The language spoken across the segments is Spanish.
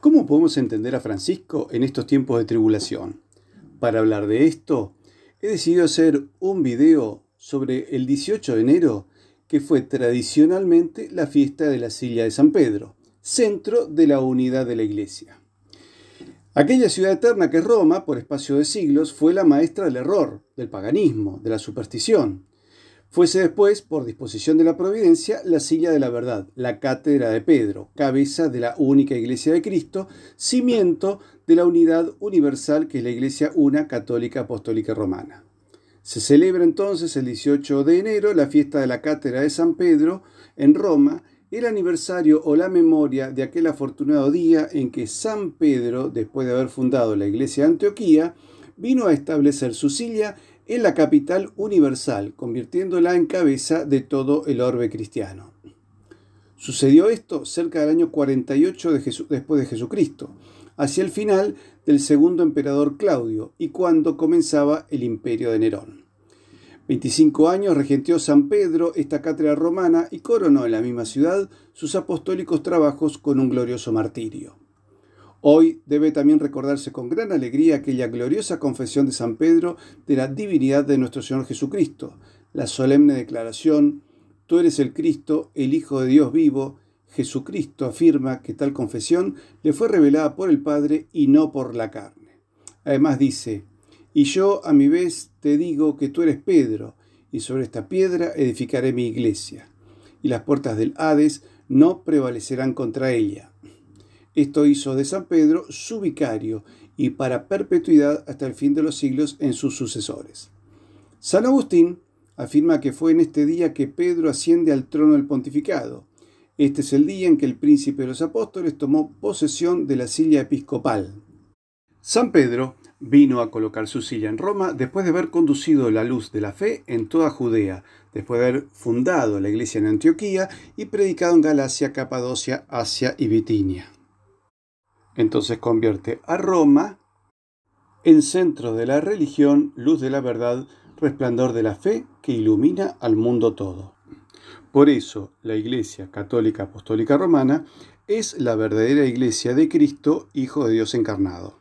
¿Cómo podemos entender a Francisco en estos tiempos de tribulación? Para hablar de esto, he decidido hacer un video sobre el 18 de enero, que fue tradicionalmente la fiesta de la silla de San Pedro, centro de la unidad de la Iglesia. Aquella ciudad eterna que es Roma, por espacio de siglos, fue la maestra del error, del paganismo, de la superstición. Fuese después, por disposición de la Providencia, la silla de la verdad, la cátedra de Pedro, cabeza de la única Iglesia de Cristo, cimiento de la unidad universal que es la Iglesia una católica apostólica romana. Se celebra entonces el 18 de enero la fiesta de la cátedra de San Pedro en Roma, el aniversario o la memoria de aquel afortunado día en que San Pedro, después de haber fundado la Iglesia de Antioquía, vino a establecer su silla en la capital universal, convirtiéndola en cabeza de todo el orbe cristiano. Sucedió esto cerca del año 48 de después de Jesucristo, hacia el final del segundo emperador Claudio y cuando comenzaba el imperio de Nerón. 25 años regentió San Pedro esta cátedra romana y coronó en la misma ciudad sus apostólicos trabajos con un glorioso martirio. Hoy debe también recordarse con gran alegría aquella gloriosa confesión de San Pedro de la divinidad de nuestro Señor Jesucristo, la solemne declaración, Tú eres el Cristo, el Hijo de Dios vivo. Jesucristo afirma que tal confesión le fue revelada por el Padre y no por la carne. Además dice, Y yo a mi vez te digo que tú eres Pedro, y sobre esta piedra edificaré mi iglesia, y las puertas del Hades no prevalecerán contra ella. Esto hizo de San Pedro su vicario y para perpetuidad hasta el fin de los siglos en sus sucesores. San Agustín afirma que fue en este día que Pedro asciende al trono del pontificado. Este es el día en que el príncipe de los apóstoles tomó posesión de la silla episcopal. San Pedro vino a colocar su silla en Roma después de haber conducido la luz de la fe en toda Judea, después de haber fundado la iglesia en Antioquía y predicado en Galacia, Capadocia, Asia y Bitinia. Entonces convierte a Roma en centro de la religión, luz de la verdad, resplandor de la fe que ilumina al mundo todo. Por eso la Iglesia Católica Apostólica Romana es la verdadera Iglesia de Cristo, Hijo de Dios encarnado.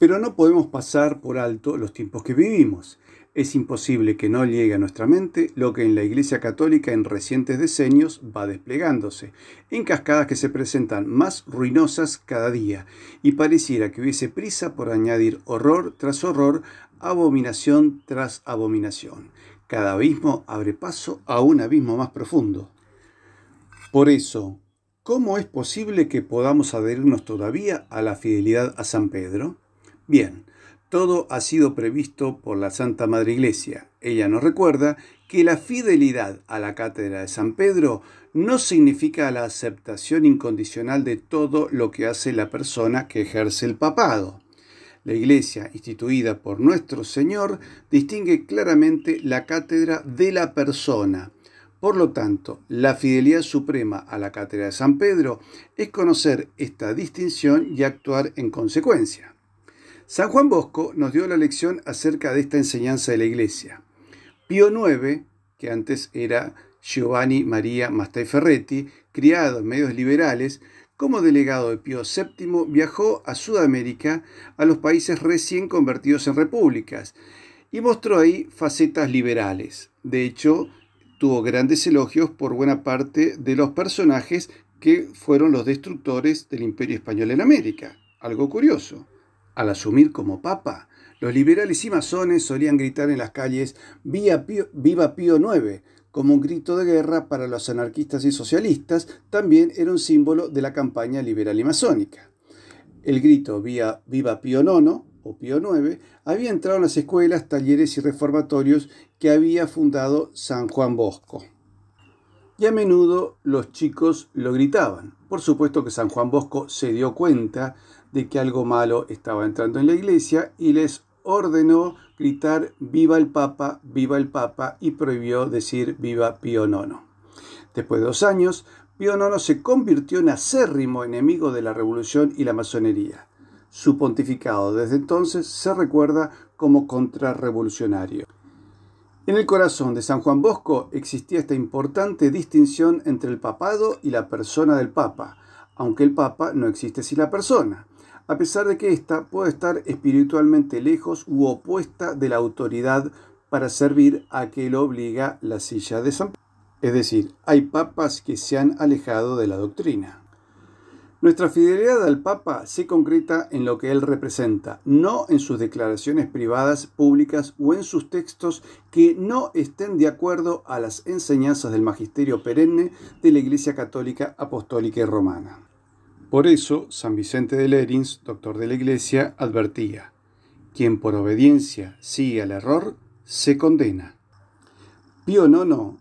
Pero no podemos pasar por alto los tiempos que vivimos es imposible que no llegue a nuestra mente lo que en la Iglesia Católica en recientes decenios va desplegándose, en cascadas que se presentan más ruinosas cada día, y pareciera que hubiese prisa por añadir horror tras horror, abominación tras abominación. Cada abismo abre paso a un abismo más profundo. Por eso, ¿cómo es posible que podamos adherirnos todavía a la fidelidad a San Pedro? Bien, todo ha sido previsto por la Santa Madre Iglesia. Ella nos recuerda que la fidelidad a la cátedra de San Pedro no significa la aceptación incondicional de todo lo que hace la persona que ejerce el papado. La Iglesia, instituida por nuestro Señor, distingue claramente la cátedra de la persona. Por lo tanto, la fidelidad suprema a la cátedra de San Pedro es conocer esta distinción y actuar en consecuencia. San Juan Bosco nos dio la lección acerca de esta enseñanza de la Iglesia. Pío IX, que antes era Giovanni María Mastai Ferretti, criado en medios liberales, como delegado de Pío VII viajó a Sudamérica, a los países recién convertidos en repúblicas, y mostró ahí facetas liberales. De hecho, tuvo grandes elogios por buena parte de los personajes que fueron los destructores del imperio español en América. Algo curioso. Al asumir como papa, los liberales y masones solían gritar en las calles Viva Pío IX, como un grito de guerra para los anarquistas y socialistas, también era un símbolo de la campaña liberal y masónica. El grito Viva, Viva Pío IX o Pío IX había entrado en las escuelas, talleres y reformatorios que había fundado San Juan Bosco y a menudo los chicos lo gritaban. Por supuesto que San Juan Bosco se dio cuenta de que algo malo estaba entrando en la iglesia y les ordenó gritar viva el Papa, viva el Papa y prohibió decir viva Pío IX. Después de dos años, Pío IX se convirtió en acérrimo enemigo de la revolución y la masonería. Su pontificado desde entonces se recuerda como contrarrevolucionario. En el corazón de San Juan Bosco existía esta importante distinción entre el papado y la persona del papa, aunque el papa no existe sin la persona, a pesar de que ésta puede estar espiritualmente lejos u opuesta de la autoridad para servir a que lo obliga la silla de San Pedro. Es decir, hay papas que se han alejado de la doctrina. Nuestra fidelidad al Papa se concreta en lo que él representa, no en sus declaraciones privadas, públicas o en sus textos que no estén de acuerdo a las enseñanzas del magisterio perenne de la Iglesia Católica Apostólica y Romana. Por eso, San Vicente de Lerins, doctor de la Iglesia, advertía, quien por obediencia sigue al error, se condena. Pío IX,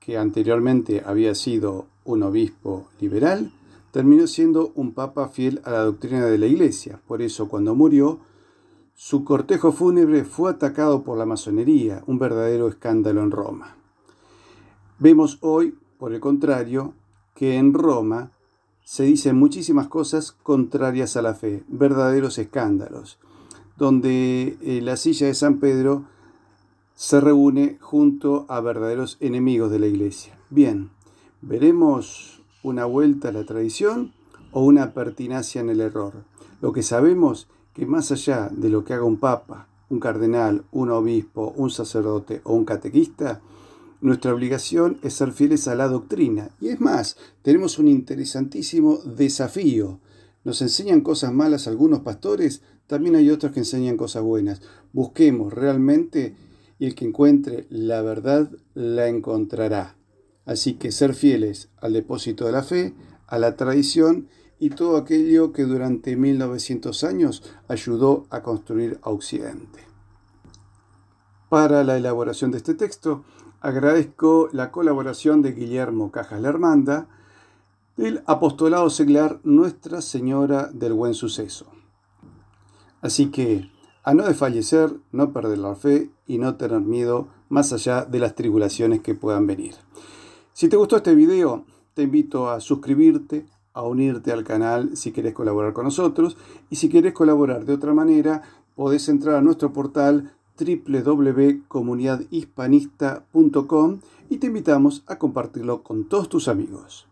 que anteriormente había sido un obispo liberal, terminó siendo un papa fiel a la doctrina de la Iglesia. Por eso, cuando murió, su cortejo fúnebre fue atacado por la masonería, un verdadero escándalo en Roma. Vemos hoy, por el contrario, que en Roma se dicen muchísimas cosas contrarias a la fe, verdaderos escándalos, donde eh, la silla de San Pedro se reúne junto a verdaderos enemigos de la iglesia. Bien, veremos una vuelta a la tradición o una pertinacia en el error. Lo que sabemos que más allá de lo que haga un papa, un cardenal, un obispo, un sacerdote o un catequista, nuestra obligación es ser fieles a la doctrina. Y es más, tenemos un interesantísimo desafío. Nos enseñan cosas malas algunos pastores, también hay otros que enseñan cosas buenas. Busquemos realmente y el que encuentre la verdad la encontrará. Así que ser fieles al depósito de la fe, a la tradición y todo aquello que durante 1900 años ayudó a construir a Occidente. Para la elaboración de este texto, agradezco la colaboración de Guillermo Cajas Lermanda, del apostolado seglar Nuestra Señora del Buen Suceso. Así que, a no desfallecer, no perder la fe y no tener miedo más allá de las tribulaciones que puedan venir. Si te gustó este video, te invito a suscribirte, a unirte al canal si quieres colaborar con nosotros y si quieres colaborar de otra manera, podés entrar a nuestro portal www.comunidadhispanista.com y te invitamos a compartirlo con todos tus amigos.